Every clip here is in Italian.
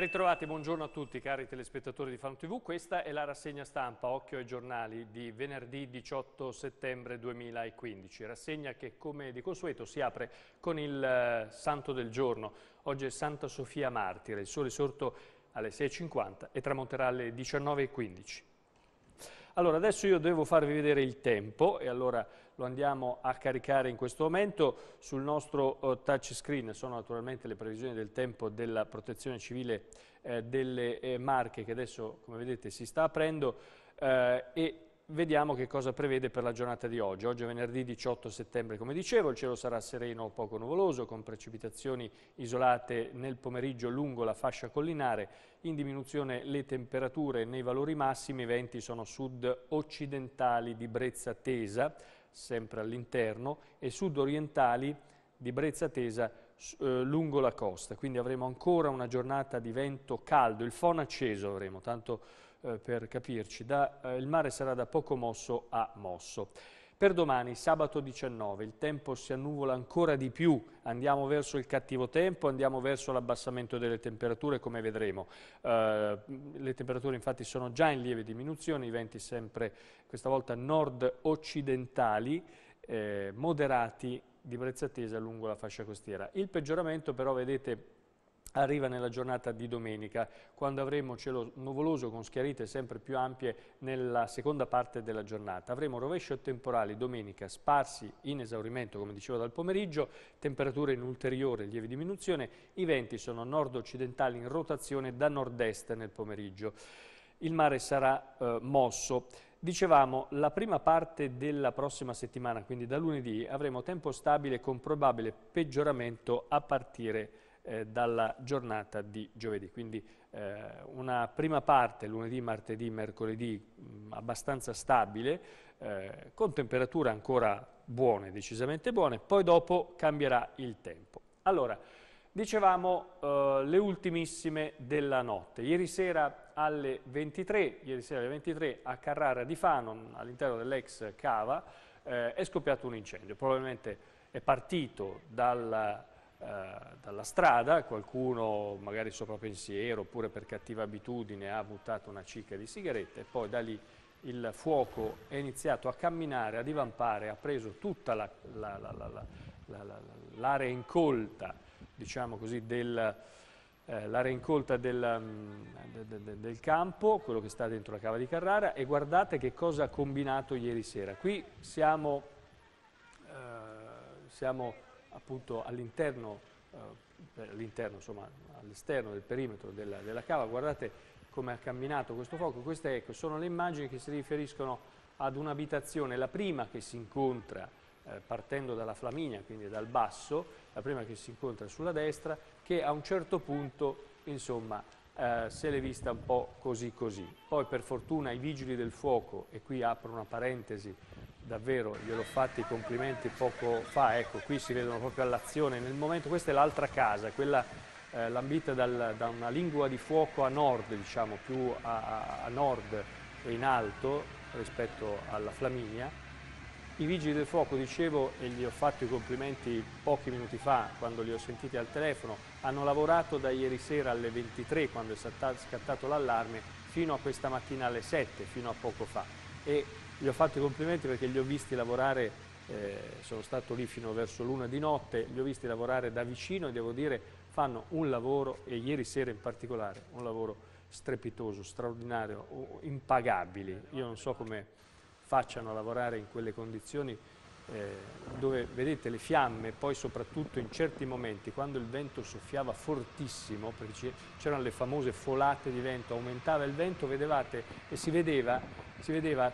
Ben ritrovati, buongiorno a tutti cari telespettatori di Fan TV, questa è la rassegna stampa Occhio ai giornali di venerdì 18 settembre 2015, rassegna che come di consueto si apre con il eh, santo del giorno, oggi è Santa Sofia Martire, il sole sorto alle 6.50 e tramonterà alle 19.15. Allora, adesso io devo farvi vedere il tempo e allora lo andiamo a caricare in questo momento sul nostro eh, touchscreen. Sono naturalmente le previsioni del tempo della protezione civile eh, delle eh, Marche che adesso, come vedete, si sta aprendo eh, e vediamo che cosa prevede per la giornata di oggi. Oggi è venerdì 18 settembre, come dicevo, il cielo sarà sereno o poco nuvoloso, con precipitazioni isolate nel pomeriggio lungo la fascia collinare, in diminuzione le temperature nei valori massimi, i venti sono sud-occidentali di Brezza Tesa, sempre all'interno, e sud-orientali di Brezza Tesa eh, lungo la costa. Quindi avremo ancora una giornata di vento caldo, il fono acceso avremo, tanto eh, per capirci, da, eh, il mare sarà da poco mosso a mosso. Per domani, sabato 19, il tempo si annuvola ancora di più, andiamo verso il cattivo tempo, andiamo verso l'abbassamento delle temperature come vedremo. Eh, le temperature infatti sono già in lieve diminuzione, i venti sempre questa volta nord-occidentali, eh, moderati di brezza attesa lungo la fascia costiera. Il peggioramento però, vedete, arriva nella giornata di domenica, quando avremo cielo nuvoloso con schiarite sempre più ampie nella seconda parte della giornata. Avremo rovescio temporali domenica sparsi in esaurimento, come dicevo dal pomeriggio, temperature in ulteriore lieve diminuzione, i venti sono nord-occidentali in rotazione da nord-est nel pomeriggio. Il mare sarà eh, mosso. Dicevamo, la prima parte della prossima settimana, quindi da lunedì, avremo tempo stabile con probabile peggioramento a partire eh, dalla giornata di giovedì. Quindi eh, una prima parte lunedì, martedì, mercoledì mh, mm, abbastanza stabile, eh, con temperature ancora buone, decisamente buone, poi dopo cambierà il tempo. Allora, dicevamo eh, le ultimissime della notte. Ieri sera alle 23, ieri sera alle 23 a Carrara di Fanon, all'interno dell'ex cava, eh, è scoppiato un incendio. Probabilmente è partito dalla eh, dalla strada, qualcuno magari sopra pensiero oppure per cattiva abitudine ha buttato una cicca di sigarette e poi da lì il fuoco è iniziato a camminare, a divampare, ha preso tutta l'area la, la, la, incolta, diciamo così, del, eh, l'area incolta del, mm, del, del, campo, quello che sta dentro la cava di Carrara, e guardate che cosa ha combinato ieri sera. Qui siamo, eh, siamo appunto all'interno, eh, all insomma all'esterno del perimetro della, della cava, guardate come ha camminato questo fuoco, queste ecco, sono le immagini che si riferiscono ad un'abitazione, la prima che si incontra eh, partendo dalla Flaminia, quindi dal basso, la prima che si incontra sulla destra, che a un certo punto insomma eh, se l'è vista un po' così così. Poi per fortuna i vigili del fuoco, e qui apro una parentesi, davvero gliel'ho fatto i complimenti poco fa, ecco qui si vedono proprio all'azione, nel momento, questa è l'altra casa, quella eh, lambita dal, da una lingua di fuoco a nord, diciamo più a, a nord e in alto rispetto alla Flaminia, i vigili del fuoco, dicevo, e gli ho fatto i complimenti pochi minuti fa quando li ho sentiti al telefono, hanno lavorato da ieri sera alle 23 quando è scattato l'allarme fino a questa mattina alle 7, fino a poco fa. E gli ho fatto i complimenti perché li ho visti lavorare, eh, sono stato lì fino verso l'una di notte, li ho visti lavorare da vicino e devo dire fanno un lavoro, e ieri sera in particolare, un lavoro strepitoso, straordinario, impagabili. Io non so come facciano a lavorare in quelle condizioni eh, dove vedete le fiamme, poi soprattutto in certi momenti, quando il vento soffiava fortissimo, perché c'erano le famose folate di vento, aumentava il vento, vedevate e si vedeva, si vedeva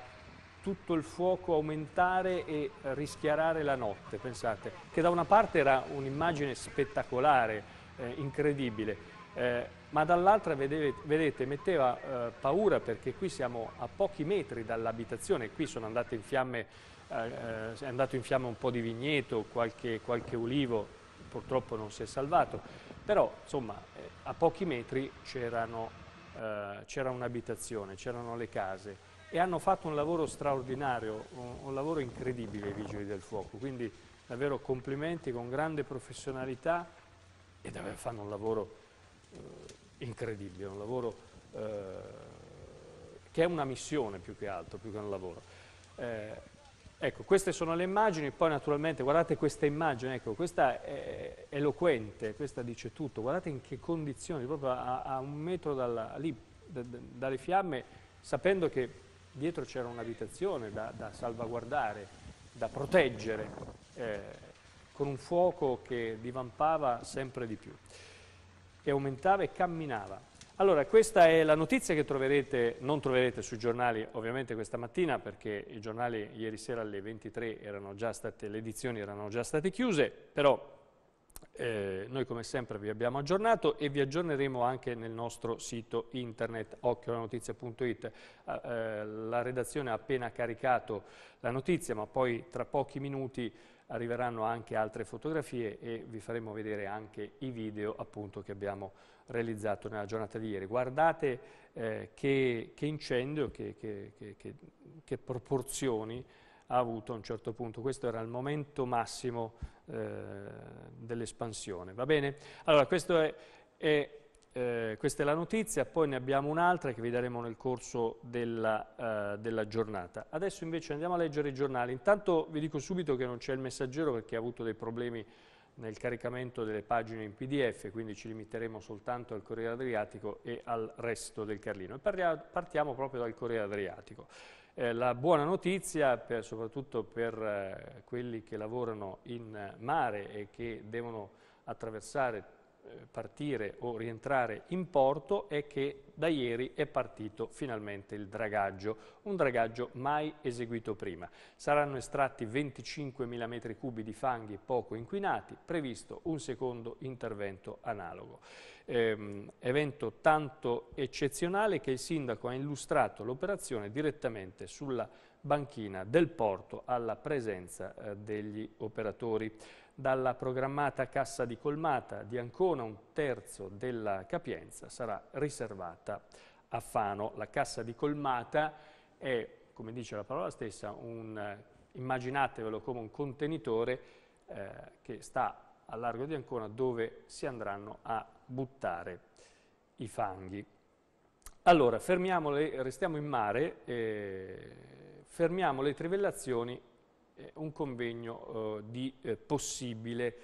tutto il fuoco aumentare e rischiarare la notte, pensate, che da una parte era un'immagine spettacolare, eh, incredibile, eh, ma dall'altra, vedete, metteva eh, paura perché qui siamo a pochi metri dall'abitazione, qui sono andate in fiamme, eh, eh, è andato in fiamme un po' di vigneto, qualche, qualche ulivo, purtroppo non si è salvato, però insomma eh, a pochi metri c'era un'abitazione, c'erano le case e hanno fatto un lavoro straordinario, un, un lavoro incredibile i Vigili del Fuoco, quindi davvero complimenti con grande professionalità e davvero fanno un lavoro eh, incredibile, un lavoro eh, che è una missione più che altro, più che un lavoro. Eh, Ecco, queste sono le immagini, poi naturalmente guardate questa immagine, ecco, questa è eloquente, questa dice tutto, guardate in che condizioni, proprio a, a un metro dalla, lì, da, da, dalle fiamme, sapendo che dietro c'era un'abitazione da, da, salvaguardare, da proteggere, eh, con un fuoco che divampava sempre di più e aumentava e camminava. Allora, questa è la notizia che troverete, non troverete sui giornali ovviamente questa mattina, perché i giornali ieri sera alle 23 erano già state, le edizioni erano già state chiuse, però eh, noi come sempre vi abbiamo aggiornato e vi aggiorneremo anche nel nostro sito internet occhiolanotizia.it. Eh, eh, la redazione ha appena caricato la notizia, ma poi tra pochi minuti arriveranno anche altre fotografie e vi faremo vedere anche i video appunto, che abbiamo realizzato nella giornata di ieri. Guardate eh, che, che, incendio, che, che, che proporzioni ha avuto a un certo punto. Questo era il momento massimo eh, dell'espansione, va bene? Allora, è, è, eh, questa è la notizia, poi ne abbiamo un'altra che vi daremo nel corso della, eh, della, giornata. Adesso invece andiamo a leggere i giornali. Intanto vi dico subito che non c'è il messaggero perché ha avuto dei problemi nel caricamento delle pagine in pdf, quindi ci limiteremo soltanto al Corriere Adriatico e al resto del Carlino. E parliamo, partiamo proprio dal Corriere Adriatico. Eh, la buona notizia, per, soprattutto per eh, quelli che lavorano in eh, mare e che devono attraversare eh, partire o rientrare in porto è che da ieri è partito finalmente il dragaggio, un dragaggio mai eseguito prima. Saranno estratti 25.000 metri cubi di fanghi poco inquinati, previsto un secondo intervento analogo. Ehm, evento tanto eccezionale che il sindaco ha illustrato l'operazione direttamente sulla banchina del porto alla presenza eh, degli operatori dalla programmata cassa di colmata di Ancona un terzo della capienza sarà riservata a Fano. La cassa di colmata è, come dice la parola stessa, un, immaginatevelo come un contenitore eh, che sta a largo di Ancona dove si andranno a buttare i fanghi. Allora, fermiamo le, restiamo in mare, eh, fermiamo le trivellazioni eh, un convegno eh, di eh, possibile,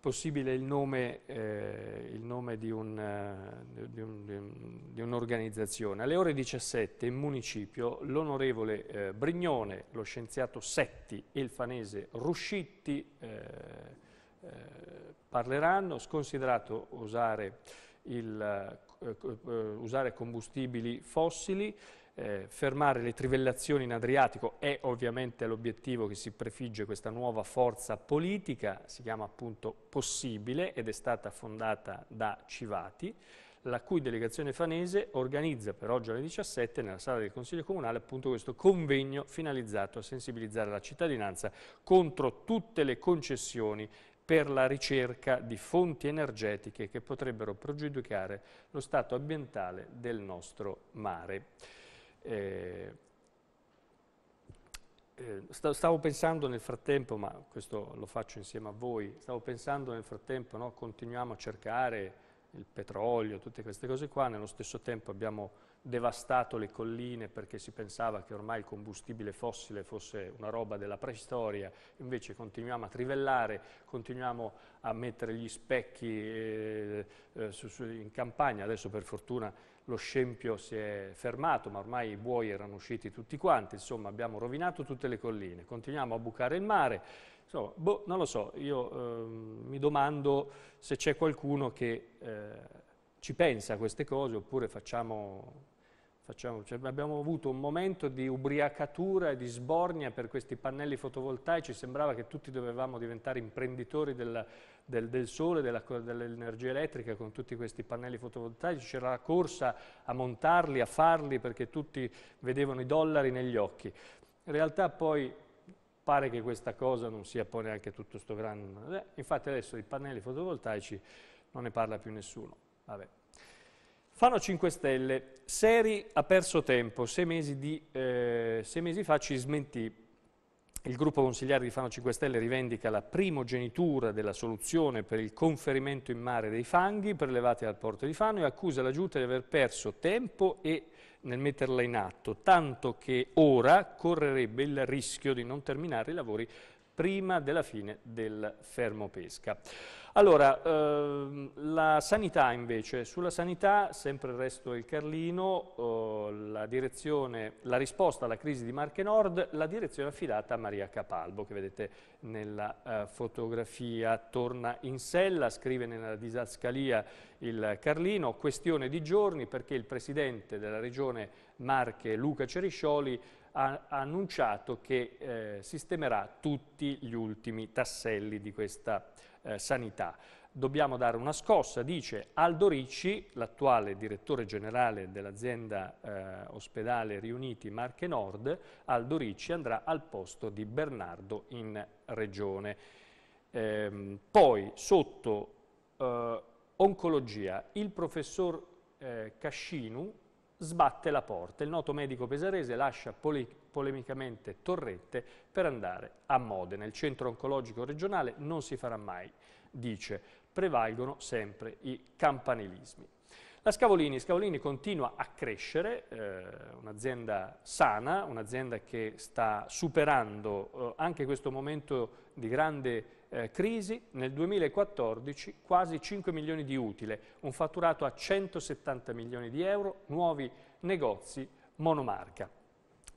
possibile il, nome, il nome, di, un'organizzazione. Un, un Alle ore 17 in municipio l'onorevole Brignone, lo scienziato Setti e il fanese Ruscitti parleranno, sconsiderato usare, il, usare combustibili fossili, eh, fermare le trivellazioni in Adriatico è ovviamente l'obiettivo che si prefigge questa nuova forza politica, si chiama appunto Possibile ed è stata fondata da Civati, la cui delegazione fanese organizza per oggi alle 17 nella sala del Consiglio Comunale appunto questo convegno finalizzato a sensibilizzare la cittadinanza contro tutte le concessioni per la ricerca di fonti energetiche che potrebbero pregiudicare lo stato ambientale del nostro mare. Eh, eh stavo pensando nel frattempo, ma questo lo faccio insieme a voi, stavo pensando nel frattempo, no, continuiamo a cercare il petrolio, tutte queste cose qua, nello stesso tempo abbiamo devastato le colline perché si pensava che ormai il combustibile fossile fosse una roba della preistoria, invece continuiamo a trivellare, continuiamo a mettere gli specchi eh, eh su, su, in campagna, adesso per fortuna lo scempio si è fermato, ma ormai i buoi erano usciti tutti quanti, insomma abbiamo rovinato tutte le colline, continuiamo a bucare il mare, insomma, boh, non lo so, io eh, mi domando se c'è qualcuno che eh, ci pensa a queste cose oppure facciamo, facciamo cioè, abbiamo avuto un momento di ubriacatura e di sbornia per questi pannelli fotovoltaici, sembrava che tutti dovevamo diventare imprenditori della del, del sole, della, dell'energia elettrica con tutti questi pannelli fotovoltaici, c'era la corsa a montarli, a farli perché tutti vedevano i dollari negli occhi. In realtà poi pare che questa cosa non sia poi neanche tutto sto grande, eh, infatti adesso i pannelli fotovoltaici non ne parla più nessuno. Vabbè. Fano 5 Stelle, Seri ha perso tempo, sei mesi, di, eh, sei mesi fa ci smentì il gruppo consigliare di Fano 5 Stelle rivendica la primogenitura della soluzione per il conferimento in mare dei fanghi prelevati dal porto di Fano e accusa la Giunta di aver perso tempo e nel metterla in atto, tanto che ora correrebbe il rischio di non terminare i lavori prima della fine del fermo pesca. Allora, ehm, la sanità invece, sulla sanità, sempre il resto del Carlino, eh, la, la, risposta alla crisi di Marche Nord, la direzione affidata a Maria Capalbo, che vedete nella eh, fotografia, torna in sella, scrive nella disascalia il Carlino, questione di giorni perché il presidente della regione Marche, Luca Ceriscioli, ha, ha annunciato che eh, sistemerà tutti gli ultimi tasselli di questa eh, sanità. Dobbiamo dare una scossa, dice Aldo Ricci, l'attuale direttore generale dell'azienda eh, ospedale Riuniti Marche Nord, Aldo Ricci andrà al posto di Bernardo in regione. Ehm, poi sotto eh, oncologia, il professor eh, Cascinu, sbatte la porta. Il noto medico pesarese lascia pole polemicamente Torrette per andare a Modena. Il centro oncologico regionale non si farà mai, dice, prevalgono sempre i campanilismi. La Scavolini, Scavolini continua a crescere, eh, un'azienda sana, un'azienda che sta superando eh, anche questo momento di grande eh, crisi, nel 2014 quasi 5 milioni di utile, un fatturato a 170 milioni di euro, nuovi negozi monomarca.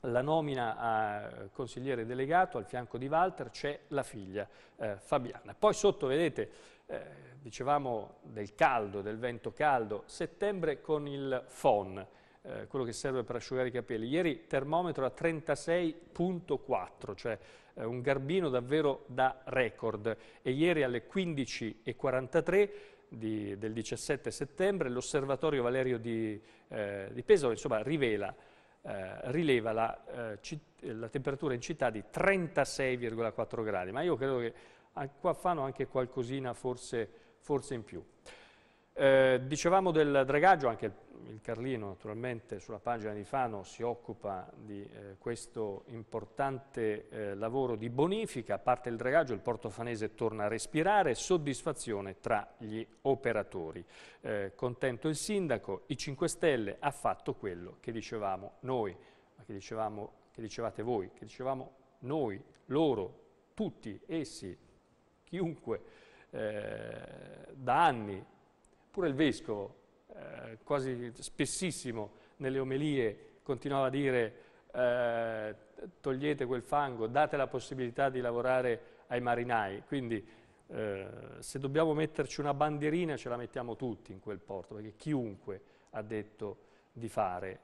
La nomina a consigliere delegato al fianco di Walter c'è la figlia eh, Fabiana. Poi sotto vedete, eh, dicevamo del caldo, del vento caldo, settembre con il FON, eh, quello che serve per asciugare i capelli. Ieri termometro a 36.4, cioè eh, un garbino davvero da record e ieri alle 15.43 di, del 17 settembre l'osservatorio Valerio di, eh, di Pesaro insomma, rivela, eh, rileva la, eh, la, temperatura in città di 36,4 gradi, ma io credo che qua fanno anche qualcosina forse, forse in più. Eh, dicevamo del dragaggio, anche il il Carlino naturalmente sulla pagina di Fano si occupa di eh, questo importante eh, lavoro di bonifica, a parte il dragaggio il porto fanese torna a respirare, soddisfazione tra gli operatori. Eh, contento il sindaco, i 5 Stelle ha fatto quello che dicevamo noi, che, dicevamo, che dicevate voi, che dicevamo noi, loro, tutti essi, chiunque, eh, da anni, pure il Vescovo eh, quasi spessissimo nelle omelie continuava a dire eh, togliete quel fango, date la possibilità di lavorare ai marinai, quindi eh, se dobbiamo metterci una bandierina ce la mettiamo tutti in quel porto, perché chiunque ha detto di fare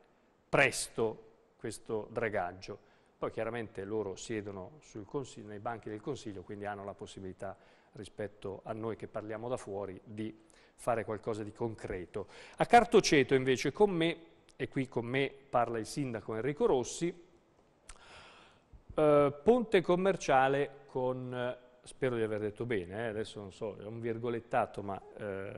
presto questo dragaggio. Poi chiaramente loro siedono nei banchi del Consiglio, quindi hanno la possibilità rispetto a noi che parliamo da fuori di fare qualcosa di concreto. A Cartoceto invece con me, e qui con me parla il sindaco Enrico Rossi, eh, ponte commerciale con, eh, spero di aver detto bene, eh, adesso non so, è un virgolettato, ma eh,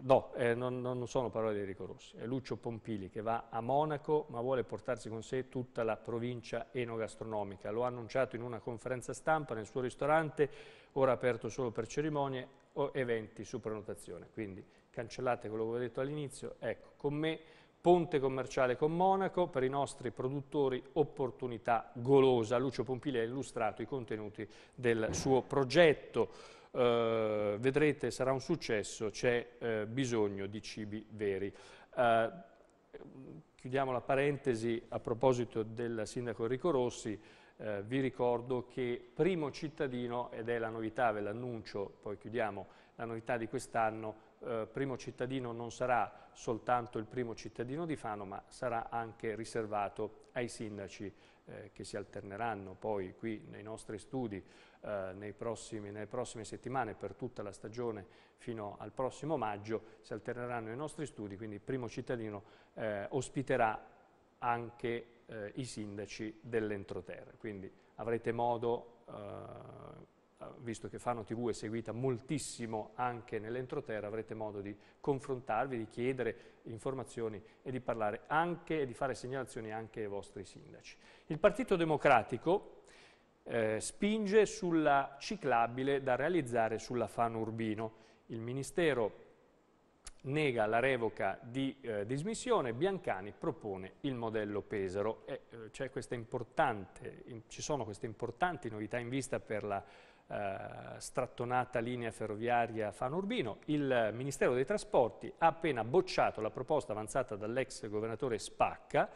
no, eh, non, non sono parole di Enrico Rossi, è Lucio Pompili che va a Monaco ma vuole portarsi con sé tutta la provincia enogastronomica, lo ha annunciato in una conferenza stampa nel suo ristorante, ora aperto solo per cerimonie, o eventi su prenotazione. Quindi cancellate quello che avevo detto all'inizio, ecco, con me ponte commerciale con Monaco, per i nostri produttori opportunità golosa. Lucio Pompili ha illustrato i contenuti del suo progetto, eh, vedrete sarà un successo, c'è eh, bisogno di cibi veri. Eh, chiudiamo la parentesi a proposito del sindaco Enrico Rossi, eh, vi ricordo che primo cittadino, ed è la novità, ve l'annuncio, poi chiudiamo, la novità di quest'anno, eh, primo cittadino non sarà soltanto il primo cittadino di Fano, ma sarà anche riservato ai sindaci eh, che si alterneranno poi qui nei nostri studi eh, prossimi, nelle prossime settimane per tutta la stagione fino al prossimo maggio, si alterneranno i nostri studi, quindi primo cittadino eh, ospiterà anche eh, i sindaci dell'entroterra. Quindi avrete modo, eh, eh visto che Fano TV è seguita moltissimo anche nell'entroterra, avrete modo di confrontarvi, di chiedere informazioni e di parlare anche e di fare segnalazioni anche ai vostri sindaci. Il Partito Democratico eh, spinge sulla ciclabile da realizzare sulla Fano Urbino. Il Ministero nega la revoca di eh, dismissione, Biancani propone il modello Pesaro. E, eh, in, ci sono queste importanti novità in vista per la eh, strattonata linea ferroviaria Fanurbino. Il Ministero dei Trasporti ha appena bocciato la proposta avanzata dall'ex governatore Spacca,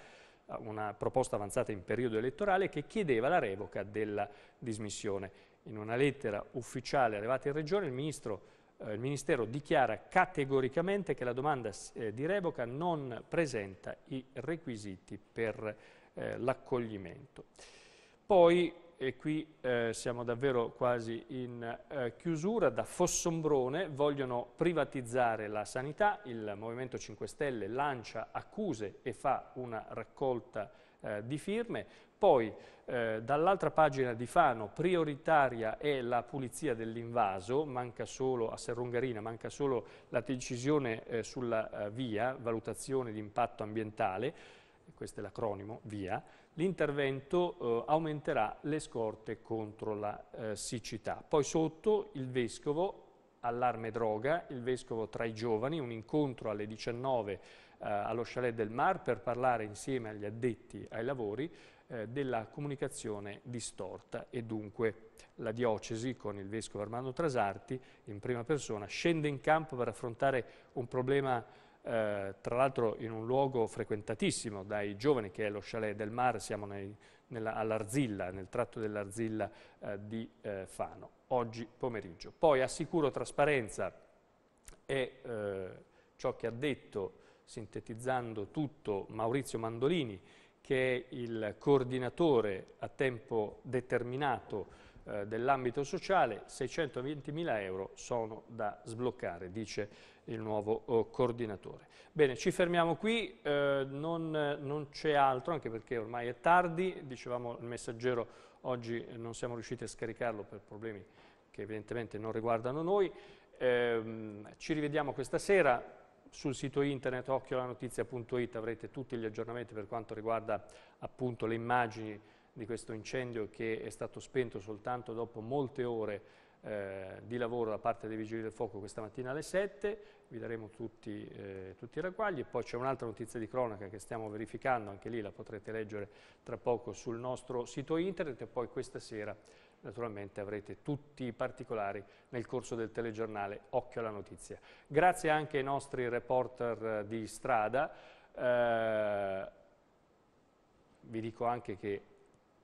una proposta avanzata in periodo elettorale che chiedeva la revoca della dismissione. In una lettera ufficiale arrivata in Regione il Ministro eh, il Ministero dichiara categoricamente che la domanda eh, di revoca non presenta i requisiti per eh, l'accoglimento. Poi, e qui eh, siamo davvero quasi in eh, chiusura, da Fossombrone vogliono privatizzare la sanità, il Movimento 5 Stelle lancia accuse e fa una raccolta eh, di firme. Poi eh, dall'altra pagina di Fano prioritaria è la pulizia dell'invaso, manca solo a Serrungarina, manca solo la decisione eh, sulla eh, via, valutazione di impatto ambientale, questo è l'acronimo, via, l'intervento eh, aumenterà le scorte contro la eh, siccità. Poi sotto il vescovo, allarme droga, il vescovo tra i giovani, un incontro alle 19 eh, allo chalet del Mar per parlare insieme agli addetti ai lavori eh, della comunicazione distorta e dunque la diocesi con il vescovo Armando Trasarti in prima persona scende in campo per affrontare un problema eh, tra l'altro in un luogo frequentatissimo dai giovani che è lo chalet del Mar, siamo all'Arzilla, nel tratto dell'Arzilla eh, di eh, Fano, oggi pomeriggio. Poi assicuro trasparenza e eh, ciò che ha detto, sintetizzando tutto, Maurizio Mandolini, che è il coordinatore a tempo determinato eh, dell'ambito sociale, 620 mila euro sono da sbloccare, dice il nuovo oh, coordinatore. Bene, ci fermiamo qui, eh, non, non c'è altro, anche perché ormai è tardi, dicevamo il messaggero oggi non siamo riusciti a scaricarlo per problemi che evidentemente non riguardano noi. Eh, ci rivediamo questa sera, sul sito internet occhiolanotizia.it avrete tutti gli aggiornamenti per quanto riguarda appunto, le immagini di questo incendio che è stato spento soltanto dopo molte ore eh, di lavoro da parte dei Vigili del Fuoco questa mattina alle 7, vi daremo tutti, eh, tutti i ragguagli. Poi c'è un'altra notizia di cronaca che stiamo verificando, anche lì la potrete leggere tra poco sul nostro sito internet e poi questa sera Naturalmente avrete tutti i particolari nel corso del telegiornale Occhio alla Notizia. Grazie anche ai nostri reporter eh, di strada. Eh, vi dico anche che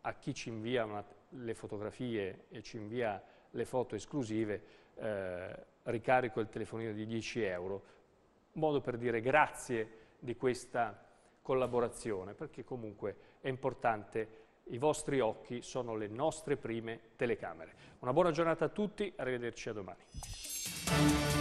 a chi ci invia una, le fotografie e ci invia le foto esclusive, eh, ricarico il telefonino di 10 euro. Modo per dire grazie di questa collaborazione, perché comunque è importante i vostri occhi sono le nostre prime telecamere. Una buona giornata a tutti, arrivederci a domani.